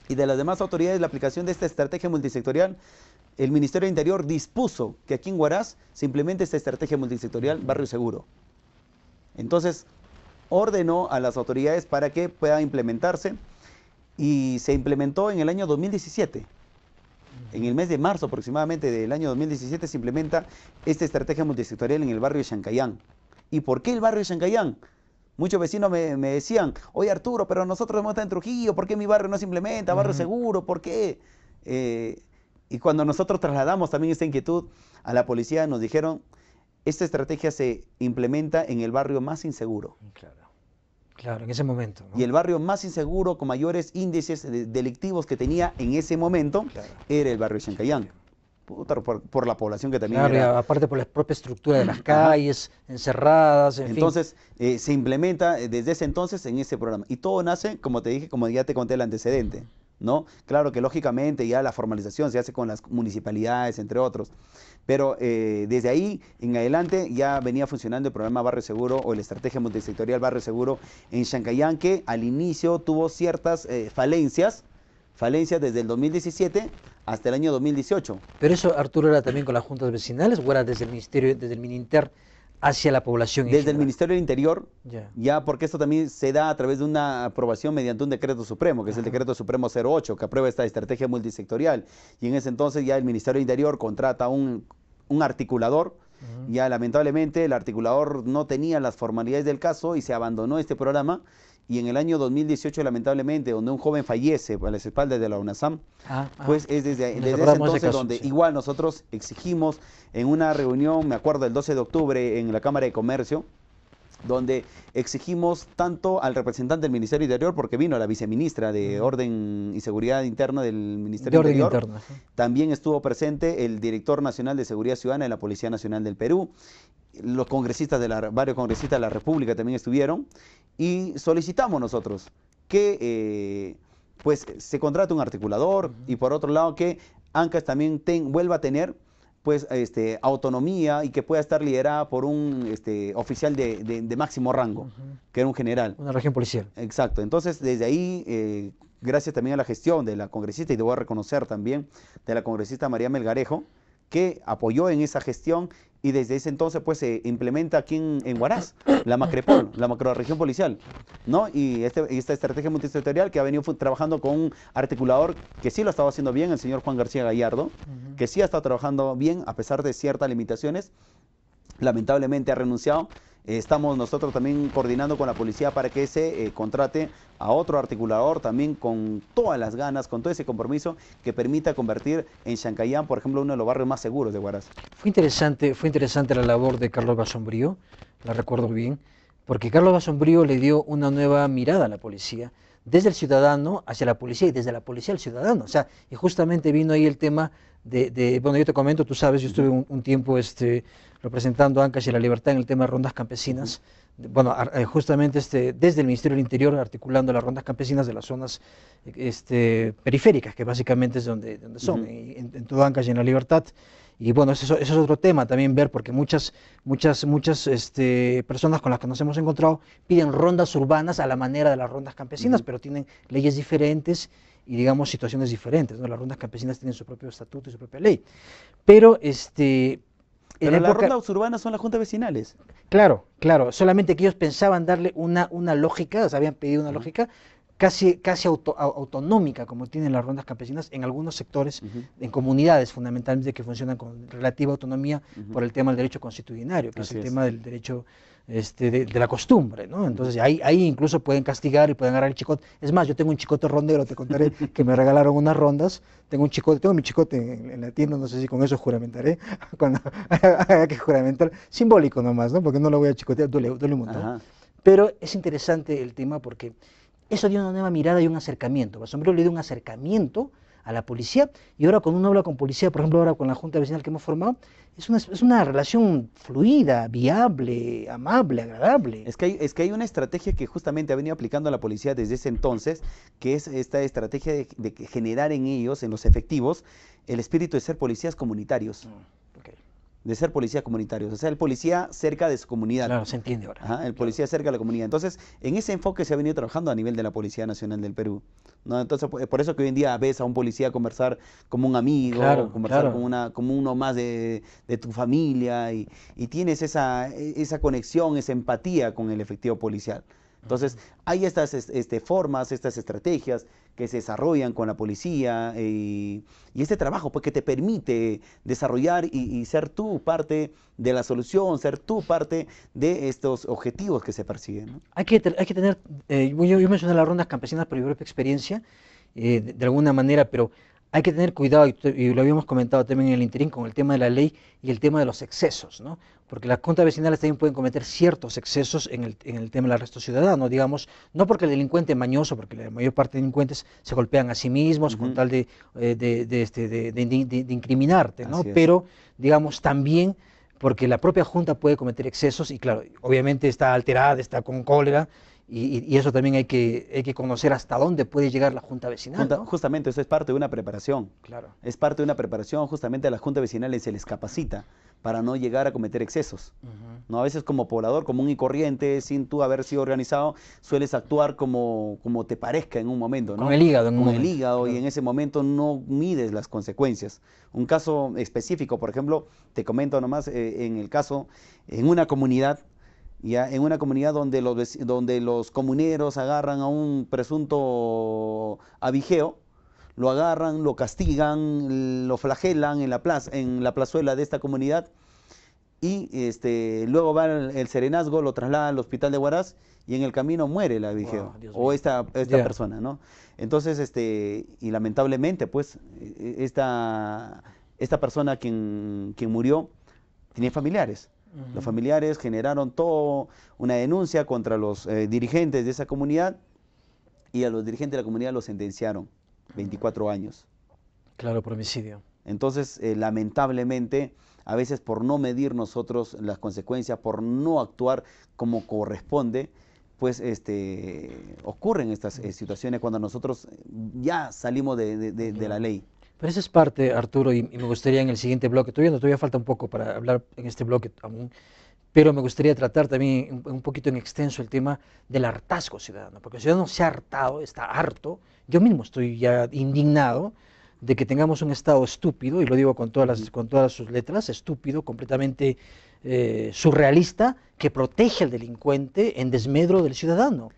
y de las demás autoridades la aplicación de esta estrategia multisectorial, el Ministerio de Interior dispuso que aquí en Huaraz se implemente esta estrategia multisectorial Barrio Seguro. Entonces, ordenó a las autoridades para que pueda implementarse y se implementó en el año 2017. En el mes de marzo aproximadamente del año 2017 se implementa esta estrategia multisectorial en el barrio de Chancayán. ¿Y por qué el barrio de Chancayán? Muchos vecinos me, decían, oye Arturo, pero nosotros hemos estado en Trujillo, ¿por qué mi barrio no se implementa? Barrio seguro, ¿por qué? Eh, y cuando nosotros trasladamos también esta inquietud a la policía, nos dijeron, esta estrategia se implementa en el barrio más inseguro. Claro. Claro, en ese momento. Y el barrio más inseguro, con mayores índices delictivos que tenía en ese momento, era el barrio Chancayán. Por, por, la población que también era... aparte por las propias estructuras de las calles, encerradas, en Entonces, Eh, se implementa eh, desde ese entonces en ese programa. Y todo nace, como te dije, como ya te conté el antecedente. ¿no? Claro que lógicamente ya la formalización se hace con las municipalidades, entre otros, pero eh, desde ahí en adelante ya venía funcionando el programa Barrio Seguro o la estrategia multisectorial Barrio Seguro en Chancayán, que al inicio tuvo ciertas eh, falencias, falencias desde el 2017 hasta el año 2018. Pero eso, Arturo, era también con las juntas vecinales o era desde el Ministerio, desde el Mininter? hacia la población. Desde el Ministerio del Interior, ya porque esto también se da a través de una aprobación mediante un decreto supremo, que es el decreto supremo 08, que aprueba esta estrategia multisectorial. Y en ese entonces ya el Ministerio del Interior contrata un, un articulador ya lamentablemente el articulador no tenía las formalidades del caso y se abandonó este programa. Y en el año 2018, lamentablemente, donde un joven fallece a las espaldas de la UNASAM, ah, ah. pues es desde, ese entonces donde igual nosotros exigimos en una reunión, me acuerdo, el 12 de octubre en la Cámara de Comercio, donde exigimos tanto al representante del Ministerio Interior, porque vino la viceministra de Orden y Seguridad Interna del Ministerio Interior, también estuvo presente el director nacional de Seguridad Ciudadana de la Policía Nacional del Perú, los congresistas de la, varios congresistas de la República también estuvieron, y solicitamos nosotros que eh, pues se contrate un articulador y por otro lado que ANCAS también vuelva a tener pues, este, autonomía y que pueda estar liderada por un este, oficial de, máximo rango, que era un general. Una región policial. Exacto. Entonces, desde ahí, eh, gracias también a la gestión de la congresista, y debo reconocer también, de la congresista María Melgarejo, que apoyó en esa gestión y desde ese entonces pues se implementa aquí en, en Huaraz, la Macrepol, la macroregión policial, ¿no? Y, este, esta estrategia multisectorial que ha venido trabajando con un articulador que sí lo estaba haciendo bien, el señor Juan García Gallardo, que sí ha estado trabajando bien a pesar de ciertas limitaciones, lamentablemente ha renunciado eh, estamos nosotros también coordinando con la policía para que se eh, contrate a otro articulador también con todas las ganas, con todo ese compromiso que permita convertir en Chancayán, por ejemplo, uno de los barrios más seguros de Huaraz. Fue interesante, fue interesante la labor de Carlos Basombrío, la recuerdo bien, porque Carlos Basombrío le dio una nueva mirada a la policía, desde el ciudadano hacia la policía y desde la policía al ciudadano. O sea, y justamente vino ahí el tema de, bueno, yo te comento, tú sabes, yo estuve un, un tiempo este, representando a Ancash y la Libertad en el tema de rondas campesinas. Bueno, eh, justamente este, desde el Ministerio del Interior articulando las rondas campesinas de las zonas este, periféricas, que básicamente es donde, donde son, en, todo Ancash y en la Libertad. Y bueno, eso, es otro tema también ver, porque muchas, muchas, muchas este, personas con las que nos hemos encontrado piden rondas urbanas a la manera de las rondas campesinas, pero tienen leyes diferentes y digamos situaciones diferentes. Las rondas campesinas tienen su propio estatuto y su propia ley. Pero este, pero las rondas urbanas son las juntas vecinales. Claro, claro. Solamente que ellos pensaban darle una, una lógica, o sea, habían pedido una lógica casi, casi autonómica, como tienen las rondas campesinas en algunos sectores, en comunidades fundamentalmente que funcionan con relativa autonomía por el tema del derecho constitucional, que es el tema del derecho este, de, la costumbre, ¿no? Entonces ahí, ahí incluso pueden castigar y pueden agarrar el chicote. Es más, yo tengo un chicote rondero, te contaré que me regalaron unas rondas. Tengo un chicote, tengo mi chicote en, la tienda, no sé si con eso juramentaré, cuando que juramentar, simbólico nomás, ¿no? Porque no lo voy a chicotear, duele, duele un montón. Pero es interesante el tema porque eso dio una nueva mirada y un acercamiento. El sombrero le dio un acercamiento a la policía. Y ahora cuando uno habla con policía, por ejemplo ahora con la Junta Vecinal que hemos formado, es una, es una relación fluida, viable, amable, agradable. Es que, hay, es que hay una estrategia que justamente ha venido aplicando a la policía desde ese entonces, que es esta estrategia de, generar en ellos, en los efectivos, el espíritu de ser policías comunitarios. Mm de ser policías comunitarios, o sea, el policía cerca de su comunidad. Claro, se entiende ahora. el policía cerca de la comunidad. Entonces, en ese enfoque se ha venido trabajando a nivel de la Policía Nacional del Perú. ¿no? Entonces, pues, por eso que hoy en día ves a un policía conversar como un amigo, conversar Como, una, como uno más de, tu familia, y, tienes esa, e, esa conexión, esa empatía con el efectivo policial. Entonces, hay estas este, formas, estas estrategias, que se desarrollan con la policía y, eh, y este trabajo pues, que te permite desarrollar y, ser tú parte de la solución, ser tú parte de estos objetivos que se persiguen. Hay, que, hay que tener, eh, yo, mencioné las rondas campesinas por mi propia experiencia, eh, de alguna manera, pero hay que tener cuidado, y lo habíamos comentado también en el interín, con el tema de la ley y el tema de los excesos, ¿no? Porque las juntas vecinales también pueden cometer ciertos excesos en el, tema del arresto ciudadano, digamos, no porque el delincuente mañoso, porque la mayor parte de delincuentes se golpean a sí mismos con tal eh, este, de, de incriminarte, ¿no? Pero, digamos, también porque la propia junta puede cometer excesos y, claro, obviamente está alterada, está con cólera, y, eso también hay que, que conocer hasta dónde puede llegar la Junta Vecinal. Justamente, eso es parte de una preparación. Claro. Es parte de una preparación, justamente a las Junta Vecinales se les capacita para no llegar a cometer excesos. ¿No? A veces como poblador común y corriente, sin tú haber sido organizado, sueles actuar como, como te parezca en un momento. ¿no? Con el hígado. En Con el hígado y en ese momento no mides las consecuencias. Un caso específico, por ejemplo, te comento nomás, eh, en el caso, en una comunidad en una comunidad donde los, donde los comuneros agarran a un presunto abigeo lo agarran, lo castigan, lo flagelan en la, plaza, en la plazuela de esta comunidad y este, luego va el, serenazgo, lo traslada al hospital de Huaraz y en el camino muere el abigeo o esta, persona, ¿no? Entonces, este, y lamentablemente, pues, e, e, esta, esta persona quien, quien murió tenía familiares los familiares generaron todo, una denuncia contra los eh, dirigentes de esa comunidad y a los dirigentes de la comunidad los sentenciaron 24 años. Claro, por homicidio. Entonces, eh, lamentablemente, a veces por no medir nosotros las consecuencias, por no actuar como corresponde, pues este, ocurren estas eh, situaciones cuando nosotros ya salimos de la ley. Pero esa es parte, Arturo, y, me gustaría en el siguiente bloque, todavía, no, todavía falta un poco para hablar en este bloque aún, pero me gustaría tratar también un, poquito en extenso el tema del hartazgo ciudadano, porque el ciudadano se ha hartado, está harto, yo mismo estoy ya indignado de que tengamos un Estado estúpido, y lo digo con todas, las, con todas sus letras, estúpido, completamente eh, surrealista, que protege al delincuente en desmedro del ciudadano.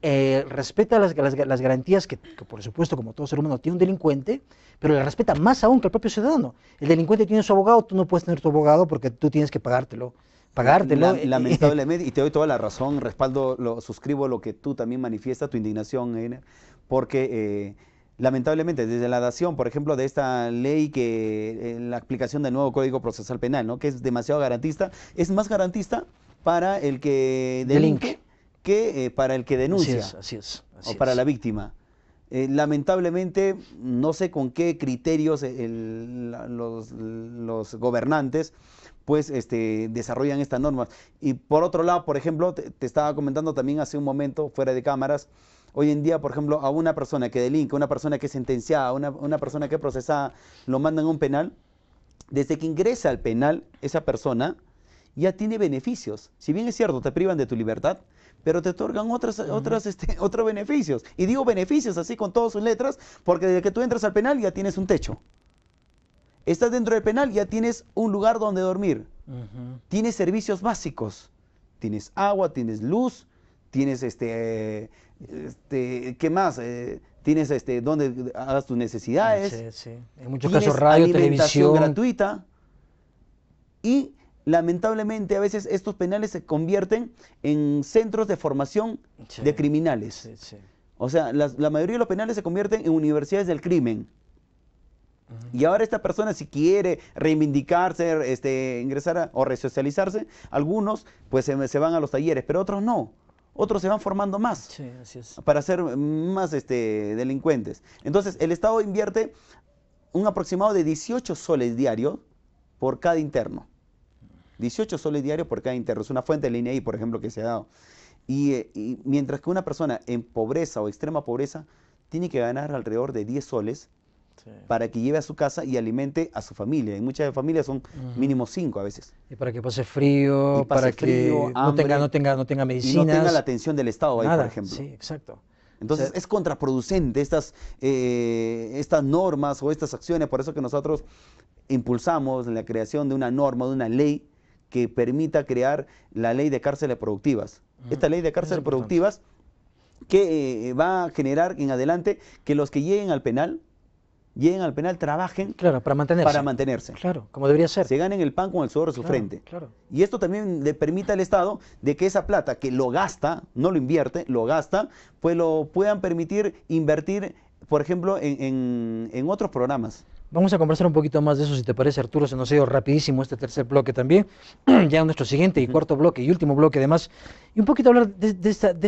Eh, respeta las, garantías que, por supuesto, como todo ser humano, tiene un delincuente, pero le respeta más aún que el propio ciudadano. El delincuente tiene su abogado, tú no puedes tener tu abogado porque tú tienes que pagártelo. Pagártelo. lamentablemente, y te doy toda la razón, respaldo, lo, suscribo lo que tú también manifiestas, tu indignación, porque... Eh, lamentablemente, desde la dación, por ejemplo, de esta ley que eh, la aplicación del nuevo Código Procesal Penal, ¿no? que es demasiado garantista, es más garantista para el que delinque, que eh, para el que denuncia o para la víctima. Eh, lamentablemente, no sé con qué criterios eh, los, gobernantes pues este, desarrollan estas normas. Y por otro lado, por ejemplo, te, estaba comentando también hace un momento, fuera de cámaras, hoy en día, por ejemplo, a una persona que delinque, una persona que es sentenciada, una, una persona que es procesada, lo mandan a un penal, desde que ingresa al penal esa persona, ya tiene beneficios. Si bien es cierto, te privan de tu libertad, pero te otorgan otras, otras, este, otros beneficios. Y digo beneficios así con todas sus letras, porque desde que tú entras al penal ya tienes un techo. Estás dentro del penal, ya tienes un lugar donde dormir. Tienes servicios básicos. Tienes agua, tienes luz, tienes este, este ¿qué más? Eh, tienes este, donde hagas tus necesidades. Ah, en muchos casos radio, televisión. gratuita. Y lamentablemente a veces estos penales se convierten en centros de formación de criminales. O sea, la mayoría de los penales se convierten en universidades del crimen. Y ahora esta persona si quiere reivindicarse, este, ingresar o resocializarse, algunos pues se, van a los talleres, pero otros no. Otros se van formando más para ser más este, delincuentes. Entonces el Estado invierte un aproximado de 18 soles diarios por cada interno. 18 soles diarios por cada interno. Es una fuente de línea INEI, por ejemplo, que se ha dado. Eh, y, mientras que una persona en pobreza o extrema pobreza tiene que ganar alrededor de 10 soles para que lleve a su casa y alimente a su familia. Y muchas familias son mínimo 5 a veces. Y para que pase frío, para que no, tenga, no, tenga, no tenga medicinas. Y no tenga la atención del Estado ahí, por ejemplo. Sí, exacto. Entonces es contraproducente estas, eh, estas normas o estas acciones, por eso que nosotros impulsamos la creación de una norma, de una ley, que permita crear la ley de cárceles productivas. Esta ley de cárceles productivas que eh, va a generar en adelante que los que lleguen al penal, lleguen al penal, trabajen claro, para, mantenerse. para mantenerse. Claro, como debería ser. Se ganen el pan con el sudor de su frente. Y esto también le permita al Estado de que esa plata que lo gasta, no lo invierte, lo gasta, pues lo puedan permitir invertir, por ejemplo, en, en otros programas. Vamos a conversar un poquito más de eso, si te parece, Arturo. Se nos ha ido rapidísimo este tercer bloque también. ya nuestro siguiente y cuarto bloque y último bloque, además, y un poquito hablar de, esta, de,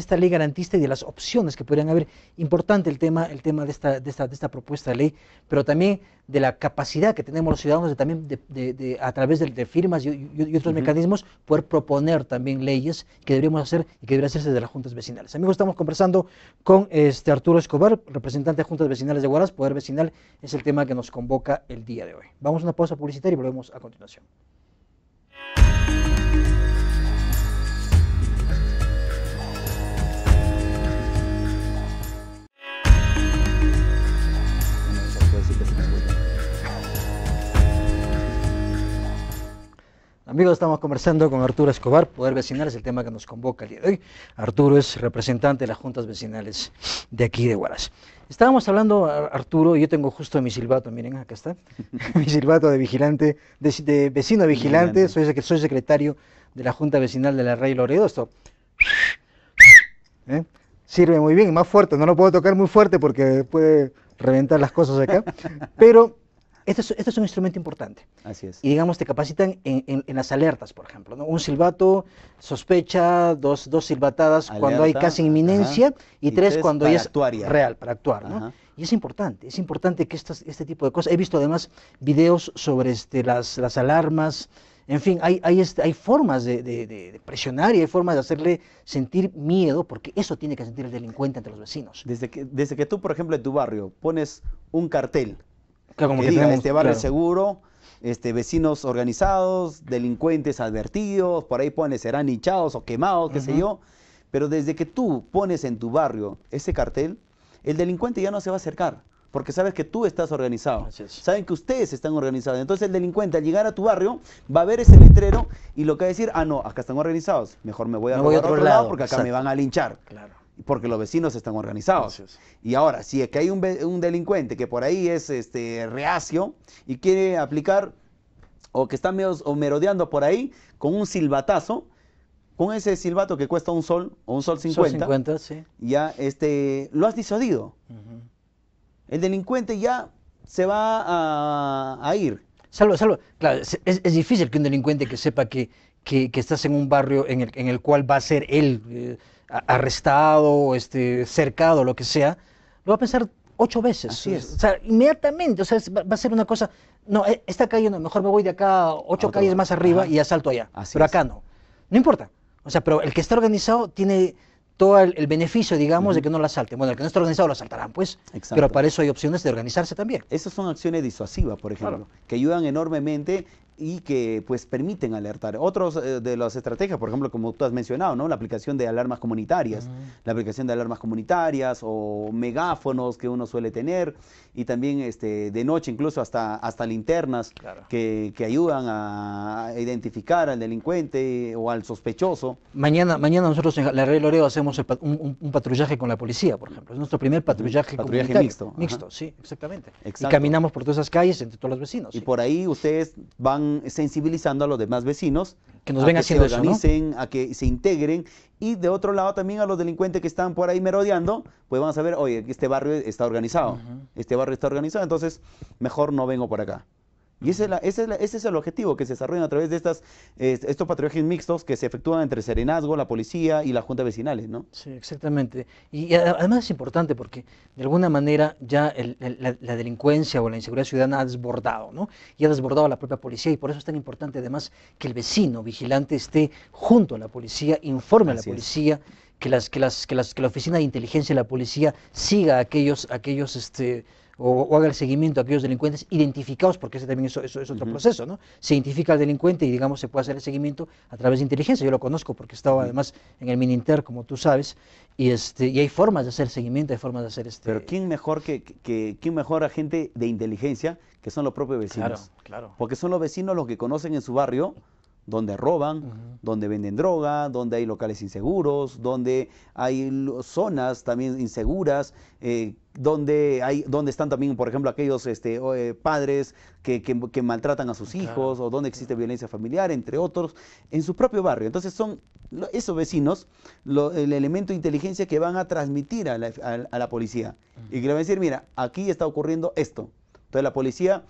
esta, ley garantista y de las opciones que podrían haber. Importante el tema, el tema de, esta, de, esta, propuesta de ley, pero también de la capacidad que tenemos los ciudadanos de también de, a través de, firmas y, otros mecanismos poder proponer también leyes que deberíamos hacer y que deberían hacerse desde las juntas vecinales. Amigos, estamos conversando con este Arturo Escobar, representante de juntas vecinales de Guaraz. Poder vecinal es el tema que nos convoca el día de hoy. Vamos a una pausa publicitaria y volvemos a continuación. Amigos, estamos conversando con Arturo Escobar. Poder vecinal es el tema que nos convoca el día de hoy. Arturo es representante de las juntas vecinales de aquí de Huaraz. Estábamos hablando, Arturo, yo tengo justo mi silbato, miren, acá está. mi silbato de vigilante, de, vecino vigilante, Soy, soy, secretario de la Junta Vecinal de la Rey Loredo. Esto ¿Eh? sirve muy bien más fuerte. No lo puedo tocar muy fuerte porque puede reventar las cosas acá. Pero este, este es, un instrumento importante. Así es. Y digamos, te capacitan en, las alertas, por ejemplo. ¿no? Un silbato, sospecha, dos, silbatadas cuando hay casi inminencia y, tres, cuando ya es real, para actuar. ¿no? Y es importante, es importante que este tipo de cosas. He visto además videos sobre este, las, las alarmas. En fin, hay, hay, este, hay formas de, presionar y hay formas de hacerle sentir miedo, porque eso tiene que sentir el delincuente ante los vecinos. Desde que, desde que tú, por ejemplo, en tu barrio pones un cartel diga, eh, este barrio seguro, este, vecinos organizados, delincuentes advertidos, por ahí pones, serán hinchados o quemados, qué sé yo. Pero desde que tú pones en tu barrio ese cartel, el delincuente ya no se va a acercar, porque sabes que tú estás organizado. Saben que ustedes están organizados. Entonces el delincuente al llegar a tu barrio va a ver ese letrero y lo que va a decir, ah, no, acá están organizados, mejor me voy a, otro, lado, porque acá me van a linchar. Claro porque los vecinos están organizados. Y ahora, si es que hay un, delincuente que por ahí es este, reacio y quiere aplicar o que está merodeando por ahí con un silbatazo, con ese silbato que cuesta un sol o un sol 50, ya este, lo has disuadido. El delincuente ya se va a, ir. Salvo, es, difícil que un delincuente que sepa que, que, estás en un barrio en el, cual va a ser él. Eh, arrestado, este, cercado, lo que sea, lo va a pensar ocho veces. O sea, inmediatamente, o sea, va a ser una cosa, no, eh, esta calle no, mejor me voy de acá ocho calles más arriba y asalto allá. pero acá no. No importa. O sea, pero el que está organizado tiene todo el, beneficio, digamos, de que no la asalten. Bueno, el que no está organizado lo asaltarán, pues. Pero para eso hay opciones de organizarse también. Esas son acciones disuasivas, por ejemplo, que ayudan enormemente y que pues permiten alertar. Otros eh, de las estrategias, por ejemplo, como tú has mencionado, ¿no? La aplicación de alarmas comunitarias, la aplicación de alarmas comunitarias o megáfonos que uno suele tener y también este de noche incluso hasta hasta linternas que, ayudan a identificar al delincuente o al sospechoso. Mañana mañana nosotros en la Red Loreo hacemos un, patrullaje con la policía, por ejemplo. Es nuestro primer patrullaje, patrullaje mixto. Mixto, sí, exactamente. Y caminamos por todas esas calles entre todos los vecinos. Y por ahí ustedes van sensibilizando a los demás vecinos. Que nos a que se organicen, a que se integren. Y de otro lado también a los delincuentes que están por ahí merodeando, pues van a saber, oye, este barrio está organizado. Este barrio está organizado, entonces mejor no vengo por acá. Y ese es, el objetivo que se desarrolla a través de estas, estos patrullajes mixtos que se efectúan entre Serenazgo, la policía y la junta vecinales, ¿no? Sí, exactamente. Y, además es importante porque de alguna manera ya la, delincuencia o la inseguridad ciudadana ha desbordado, ¿no? Y ha desbordado a la propia policía y por eso es tan importante además que el vecino vigilante esté junto a la policía, informe a la policía. Que, las, que, las, que, la oficina de inteligencia de la policía siga aquellos, aquellos este, o, haga el seguimiento a aquellos delincuentes identificados, porque ese también es, es, otro proceso, ¿no? Se identifica al delincuente y, digamos, se puede hacer el seguimiento a través de inteligencia. Yo lo conozco porque estaba además en el Mininter, como tú sabes, y, este, y hay formas de hacer seguimiento, hay formas de hacer este... Pero ¿quién mejor, que, que ¿quién mejor agente de inteligencia que son los propios vecinos? Claro, claro. Porque son los vecinos los que conocen en su barrio donde roban, donde venden droga, donde hay locales inseguros, donde hay zonas también inseguras, eh, donde, hay, donde están también, por ejemplo, aquellos este, eh, padres que, que, maltratan a sus hijos o donde existe violencia familiar, entre otros, en su propio barrio. Entonces son esos vecinos el elemento de inteligencia que van a transmitir a la, policía y que le van a decir, mira, aquí está ocurriendo esto. Entonces la policía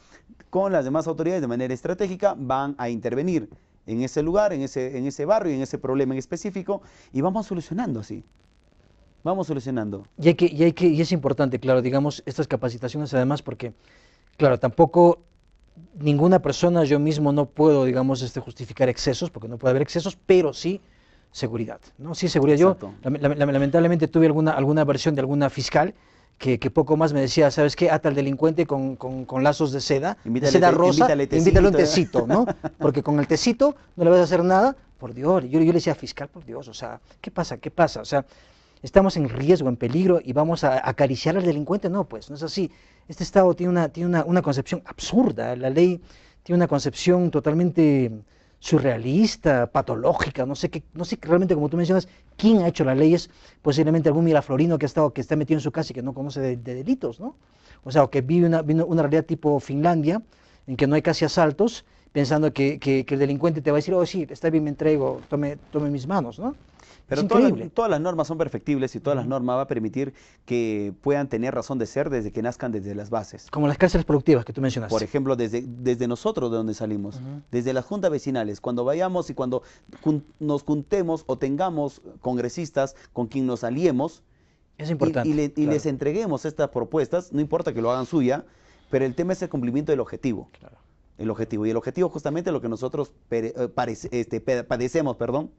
con las demás autoridades de manera estratégica van a intervenir en ese lugar, en ese, en ese barrio, en ese problema en específico, y vamos solucionando así. Vamos solucionando. Y, hay que, y, que, es importante, claro, digamos, estas capacitaciones además porque, claro, tampoco ninguna persona, yo mismo no puedo, digamos, este, justificar excesos, porque no puede haber excesos, pero sí seguridad, ¿no? Sí, seguridad. Yo lamentablemente tuve alguna, alguna versión de alguna fiscal que, poco más me decía, ¿sabes qué? Ata ah, al delincuente con, lazos de seda, seda rosa, invítale, un ¿eh? tecito, ¿no? Porque con el tecito no le vas a hacer nada, por Dios. Yo, yo le decía, fiscal, por Dios, o sea, ¿qué pasa? ¿Qué pasa? O sea, estamos en riesgo, en peligro y vamos a acariciar al delincuente. No, pues, no es así. Este Estado tiene una, tiene una, una concepción absurda. La ley tiene una concepción totalmente surrealista, patológica, no sé qué, no sé realmente como tú mencionas, quién ha hecho las leyes, posiblemente algún miraflorino que ha estado, que está metido en su casa y que no conoce de, delitos, ¿no? O sea, o que vive una, una, realidad tipo Finlandia, en que no hay casi asaltos, pensando que, que, el delincuente te va a decir, oh sí, está bien, me entrego, tome, tome mis manos, ¿no? Pero todas las, normas son perfectibles y todas las normas va a permitir que puedan tener razón de ser desde que nazcan desde las bases. Como las cárceles productivas que tú mencionaste. Por ejemplo, desde, desde nosotros de donde salimos, desde las juntas vecinales, cuando vayamos y cuando nos juntemos o tengamos congresistas con quien nos aliemos. Es importante. Y, les entreguemos estas propuestas, no importa que lo hagan suya, pero el tema es el cumplimiento del objetivo. Claro. El objetivo. Y el objetivo justamente es lo que nosotros eh, este, padecemos, perdón,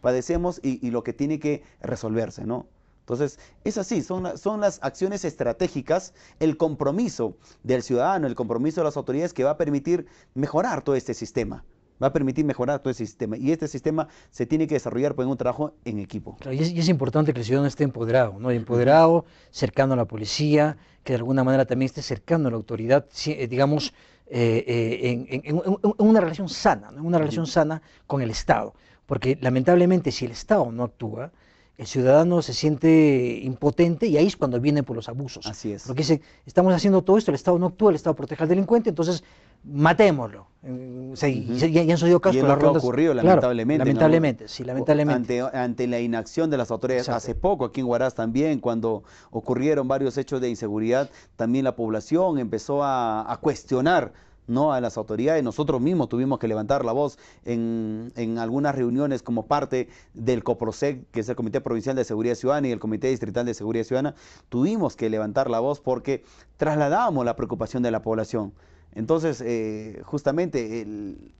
padecemos y, lo que tiene que resolverse, ¿no? Entonces, es así, son, son, las acciones estratégicas, el compromiso del ciudadano, el compromiso de las autoridades que va a permitir mejorar todo este sistema. Va a permitir mejorar todo este sistema. Y este sistema se tiene que desarrollar con un trabajo en equipo. y, es, importante que el ciudadano esté empoderado, ¿no? Empoderado, cercano a la policía, que de alguna manera también esté cercano a la autoridad, eh, digamos, eh, eh, en, una relación sana, ¿no? una relación sana con el Estado. Porque lamentablemente si el Estado no actúa, el ciudadano se siente impotente y ahí es cuando viene por los abusos. Así es. Porque dice, estamos haciendo todo esto, el Estado no actúa, el Estado protege al delincuente, entonces matémoslo. O eh, han casos. Y es lo que ha ocurrido, lamentablemente. lamentablemente, sí, lamentablemente. Ante, la inacción de las autoridades. Hace poco, aquí en Huaraz también, cuando ocurrieron varios hechos de inseguridad, también la población empezó a cuestionar no a las autoridades. Nosotros mismos tuvimos que levantar la voz en, algunas reuniones como parte del COPROSEC, que es el Comité Provincial de Seguridad Ciudadana y el Comité Distrital de Seguridad Ciudadana. Tuvimos que levantar la voz porque trasladábamos la preocupación de la población. Entonces, eh, justamente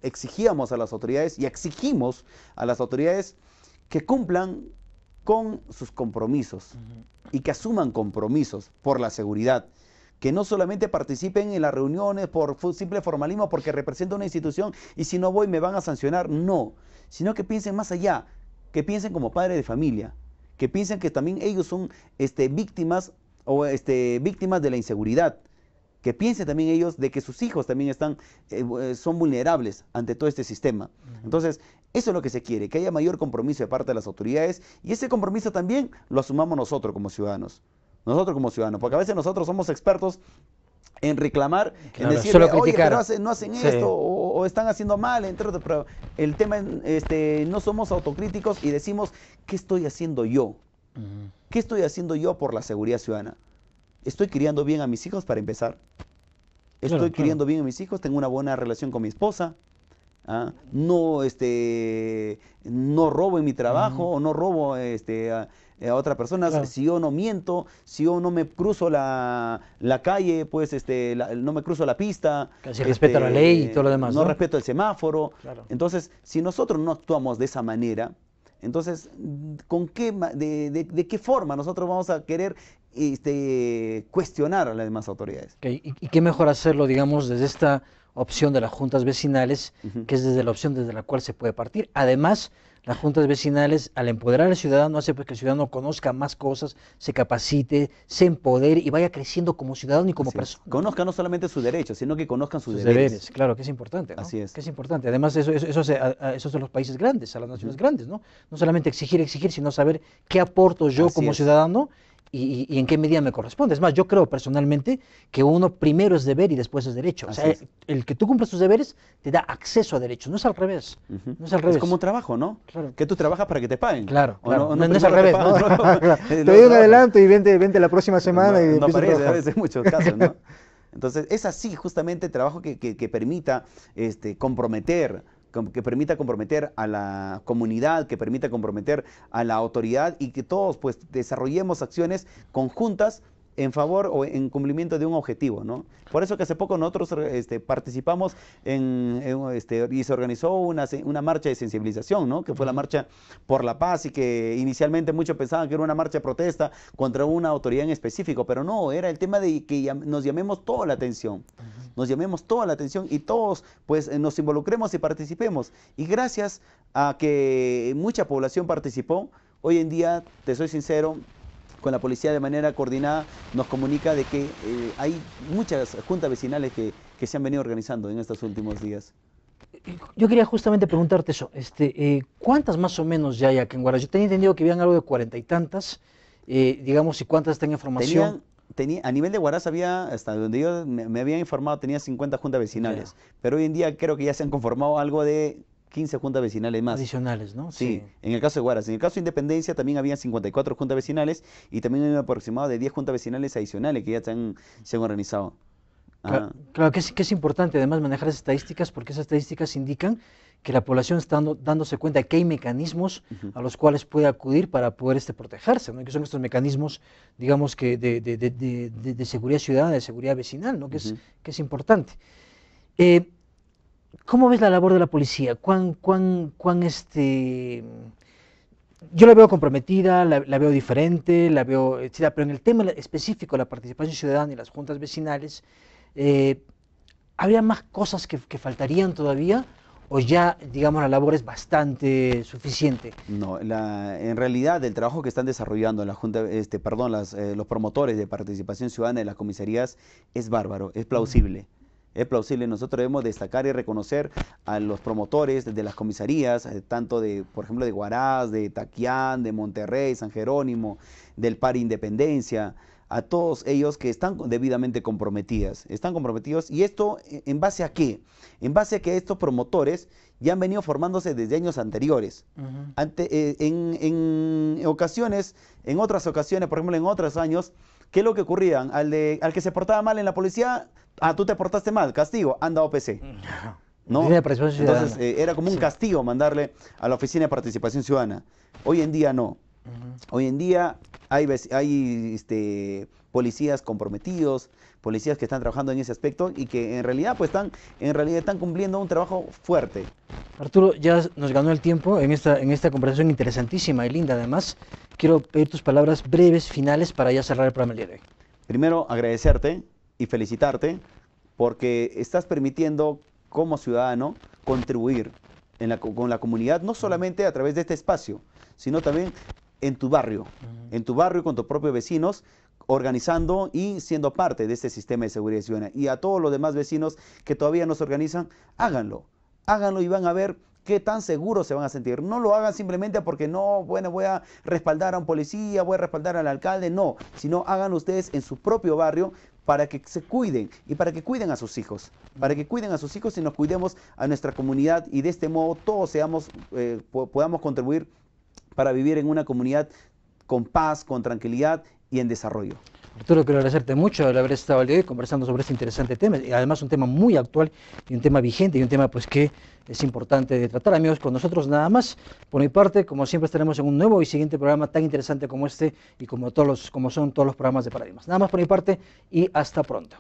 exigíamos a las autoridades y exigimos a las autoridades que cumplan con sus compromisos y que asuman compromisos por la seguridad que no solamente participen en las reuniones por simple formalismo porque representa una institución y si no voy me van a sancionar, no, sino que piensen más allá, que piensen como padres de familia, que piensen que también ellos son este, víctimas o este, víctimas de la inseguridad, que piensen también ellos de que sus hijos también están, eh, eh, son vulnerables ante todo este sistema. Entonces, eso es lo que se quiere, que haya mayor compromiso de parte de las autoridades y ese compromiso también lo asumamos nosotros como ciudadanos. Nosotros como ciudadanos, porque a veces nosotros somos expertos en reclamar, en decir, oye, pero no hacen esto, o, están haciendo mal, entre pero el tema es, este, no somos autocríticos y decimos, ¿qué estoy haciendo yo? ¿Qué estoy haciendo yo por la seguridad ciudadana? ¿Estoy criando bien a mis hijos para empezar? ¿Estoy criando bien a mis hijos? ¿Tengo una buena relación con mi esposa? ¿Ah? Este, no, robo en mi trabajo, o no robo este, eh, a otra persona, si yo no miento, si yo no me cruzo la, la calle, pues este, no me cruzo la pista. respeto este, la ley y todo lo demás. No, respeto el semáforo. Entonces, si nosotros no actuamos de esa manera, entonces, ¿con qué, de, de, qué forma nosotros vamos a querer este, cuestionar a las demás autoridades? ¿Y, qué mejor hacerlo, digamos, desde esta opción de las juntas vecinales, que es desde la opción desde la cual se puede partir? Además, las juntas vecinales, al empoderar al ciudadano, hace pues que el ciudadano conozca más cosas, se capacite, se empodere y vaya creciendo como ciudadano y como persona. Conozca no solamente sus derechos, sino que conozcan sus, sus deberes. Claro, que es importante. Así es. Que es importante. Además, eso, eso, eso, hace a, son los países grandes, a las naciones grandes, ¿no? No solamente exigir, exigir, sino saber qué aporto yo como ciudadano y, en qué medida me corresponde. Es más, yo creo personalmente que uno primero es deber y después es derecho. O sea, el, que tú cumples tus deberes te da acceso a derechos. No es al revés. No es al revés. como un trabajo, ¿no? Claro. Que tú trabajas para que te paguen. Claro. No, es al revés. Te, doy un adelanto y vente, vente la próxima semana. y no parece, a veces en muchos casos, ¿no? Entonces, es así justamente el trabajo que, que, que permita este, comprometer que permita comprometer a la comunidad, que permita comprometer a la autoridad y que todos pues desarrollemos acciones conjuntas en favor o en cumplimiento de un objetivo, ¿no? Por eso que hace poco nosotros este, participamos en, este, y se organizó una, una marcha de sensibilización, ¿no? Que fue la marcha por la paz y que inicialmente muchos pensaban que era una marcha de protesta contra una autoridad en específico, pero no, era el tema de que nos llamemos toda la atención, nos llamemos toda la atención y todos pues eh, nos involucremos y participemos. Y gracias a que mucha población participó, hoy en día, te soy sincero, con la policía de manera coordinada, nos comunica de que eh, hay muchas juntas vecinales que, se han venido organizando en estos últimos días. Yo quería justamente preguntarte eso, este, eh, ¿cuántas más o menos ya hay aquí en Guarás? Yo tenía entendido que habían algo de cuarenta y tantas, eh, digamos, y cuántas están en formación. Tenía, a nivel de Huaraz había, hasta donde yo me, había informado, tenía cincuenta juntas vecinales, pero hoy en día creo que ya se han conformado algo de 15 juntas vecinales más. Adicionales, ¿no? Sí, en el caso de Guaras. En el caso de Independencia también había 54 juntas vecinales y también hay un aproximado de 10 juntas vecinales adicionales que ya se han, organizado. Ah. Claro, que, es, que es importante además manejar esas estadísticas porque esas estadísticas indican que la población está dándose cuenta de que hay mecanismos a los cuales puede acudir para poder este, protegerse, ¿no? que son estos mecanismos, digamos, que de, seguridad ciudadana, de seguridad vecinal, ¿no? que, es, que es importante. Eh, ¿Cómo ves la labor de la policía? ¿Cuán, cuán, cuán este... Yo la veo comprometida, la, veo diferente, la veo, eh, pero en el tema específico de la participación ciudadana y las juntas vecinales, eh, ¿habría más cosas que, faltarían todavía? ¿O ya, digamos, la labor es bastante suficiente? No, en realidad el trabajo que están desarrollando la junta, este, perdón, eh, los promotores de participación ciudadana y las comisarías es bárbaro, es plausible es plausible. Nosotros debemos destacar y reconocer a los promotores de las comisarías, eh, tanto de, por ejemplo, de Guaraz, de Taquián, de Monterrey, San Jerónimo, del Par Independencia, a todos ellos que están debidamente comprometidas, están comprometidos. ¿Y esto eh, en base a qué? En base a que estos promotores ya han venido formándose desde años anteriores. Eh, en ocasiones, en otras ocasiones, por ejemplo, en otros años, ¿Qué es lo que ocurría? Al, al que se portaba mal en la policía, ah, tú te portaste mal, castigo, anda OPC. Mm. ¿no? Entonces eh, era como un castigo mandarle a la Oficina de Participación Ciudadana. Hoy en día no. Hoy en día hay, hay este, policías comprometidos, policías que están trabajando en ese aspecto y que en realidad pues están, en realidad están cumpliendo un trabajo fuerte. Arturo, ya nos ganó el tiempo en esta, en esta conversación interesantísima y linda además. Quiero pedir tus palabras breves, finales, para ya cerrar el programa el de hoy. Primero, agradecerte y felicitarte porque estás permitiendo como ciudadano contribuir en la, con la comunidad, no solamente a través de este espacio, sino también en tu barrio, en tu barrio con tus propios vecinos, organizando y siendo parte de este sistema de seguridad ciudadana. Y a todos los demás vecinos que todavía no se organizan, háganlo, háganlo y van a ver qué tan seguros se van a sentir. No lo hagan simplemente porque no, bueno, voy a respaldar a un policía, voy a respaldar al alcalde, no, sino hagan ustedes en su propio barrio para que se cuiden y para que cuiden a sus hijos, para que cuiden a sus hijos y nos cuidemos a nuestra comunidad y de este modo todos seamos, eh, podamos contribuir para vivir en una comunidad con paz, con tranquilidad y en desarrollo. Arturo, quiero agradecerte mucho de haber estado hoy conversando sobre este interesante tema, y además un tema muy actual y un tema vigente y un tema pues que es importante de tratar. Amigos, con nosotros nada más. Por mi parte, como siempre estaremos en un nuevo y siguiente programa tan interesante como este y como todos como son todos los programas de Paradigmas. Nada más por mi parte y hasta pronto.